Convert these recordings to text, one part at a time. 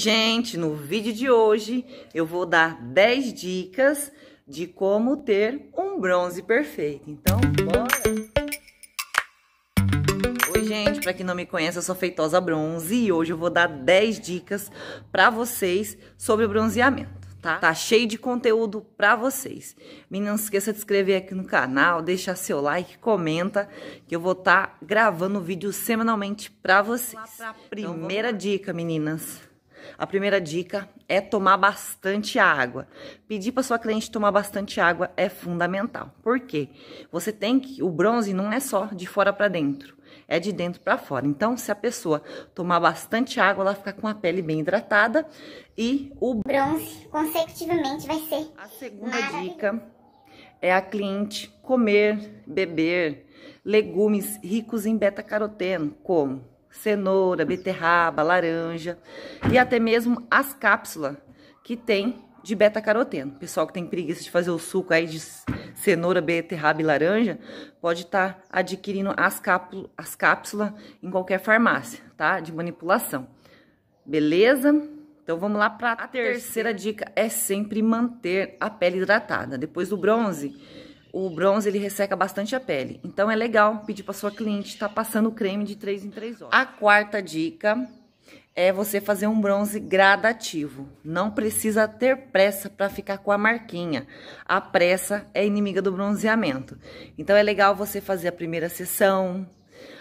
Gente, no vídeo de hoje eu vou dar 10 dicas de como ter um bronze perfeito. Então, bora! Oi, gente, para quem não me conhece, eu sou Feitosa Bronze e hoje eu vou dar 10 dicas para vocês sobre o bronzeamento. Tá? tá cheio de conteúdo para vocês. E não esqueça de inscrever aqui no canal, deixar seu like, comenta, que eu vou estar tá gravando vídeo semanalmente para vocês. Então, primeira dica, meninas a primeira dica é tomar bastante água. Pedir para sua cliente tomar bastante água é fundamental. Por quê? Você tem que o bronze não é só de fora para dentro, é de dentro para fora. Então, se a pessoa tomar bastante água, ela fica com a pele bem hidratada e o bronze consecutivamente vai ser A segunda dica é a cliente comer, beber legumes ricos em beta-caroteno, como cenoura, beterraba, laranja e até mesmo as cápsulas que tem de beta-caroteno. Pessoal que tem preguiça de fazer o suco aí de cenoura, beterraba e laranja, pode estar tá adquirindo as, as cápsulas em qualquer farmácia, tá? De manipulação. Beleza? Então vamos lá para a terceira dica, é sempre manter a pele hidratada. Depois do bronze, o bronze ele resseca bastante a pele. Então é legal pedir para sua cliente estar tá passando o creme de 3 em 3 horas. A quarta dica é você fazer um bronze gradativo. Não precisa ter pressa para ficar com a marquinha. A pressa é inimiga do bronzeamento. Então é legal você fazer a primeira sessão,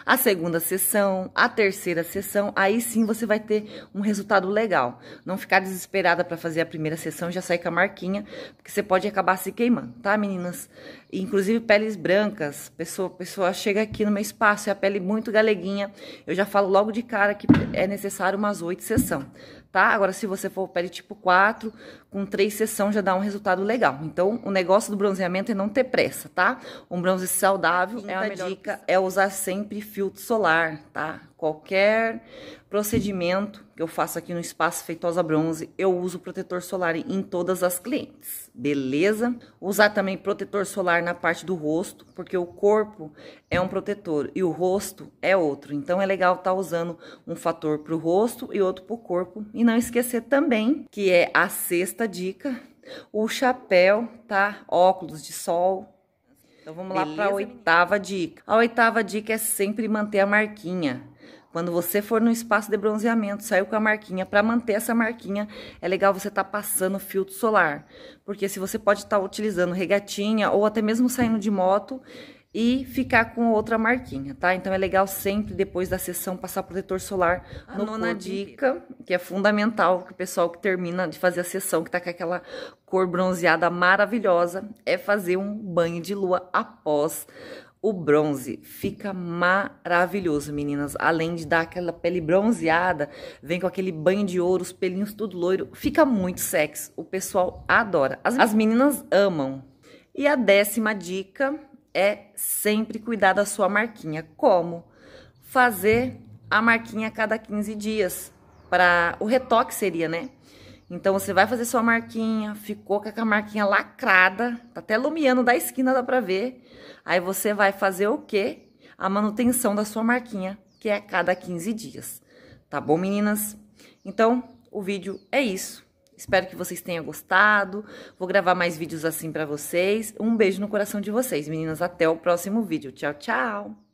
a segunda sessão, a terceira sessão, aí sim você vai ter um resultado legal. Não ficar desesperada para fazer a primeira sessão e já sair com a marquinha, porque você pode acabar se queimando, tá, meninas? Inclusive peles brancas, pessoa, pessoa chega aqui no meu espaço, é a pele muito galeguinha. Eu já falo logo de cara que é necessário umas oito sessões, tá? Agora, se você for pele tipo 4, com três sessões já dá um resultado legal. Então, o negócio do bronzeamento é não ter pressa, tá? Um bronze saudável é a melhor dica, é usar sempre sempre filtro solar, tá? Qualquer procedimento que eu faço aqui no Espaço Feitosa Bronze, eu uso protetor solar em todas as clientes, beleza? Usar também protetor solar na parte do rosto, porque o corpo é um protetor e o rosto é outro. Então, é legal estar tá usando um fator para o rosto e outro para o corpo. E não esquecer também, que é a sexta dica, o chapéu, tá? Óculos de sol, então vamos Beleza, lá para a oitava menina? dica. A oitava dica é sempre manter a marquinha. Quando você for no espaço de bronzeamento, saiu com a marquinha, para manter essa marquinha, é legal você estar tá passando filtro solar. Porque se você pode estar tá utilizando regatinha ou até mesmo saindo de moto, e ficar com outra marquinha, tá? Então é legal sempre depois da sessão passar protetor solar a no nona corpo. dica, que é fundamental que o pessoal que termina de fazer a sessão que tá com aquela cor bronzeada maravilhosa, é fazer um banho de lua após o bronze. Fica maravilhoso, meninas. Além de dar aquela pele bronzeada, vem com aquele banho de ouro, os pelinhos tudo loiro. Fica muito sexy. O pessoal adora. As, as meninas amam. E a décima dica é sempre cuidar da sua marquinha. Como? Fazer a marquinha a cada 15 dias. Para o retoque seria, né? Então você vai fazer sua marquinha, ficou com a marquinha lacrada, tá até lumiando da esquina, dá pra ver. Aí você vai fazer o quê? A manutenção da sua marquinha, que é a cada 15 dias. Tá bom, meninas? Então, o vídeo é isso. Espero que vocês tenham gostado. Vou gravar mais vídeos assim pra vocês. Um beijo no coração de vocês, meninas. Até o próximo vídeo. Tchau, tchau!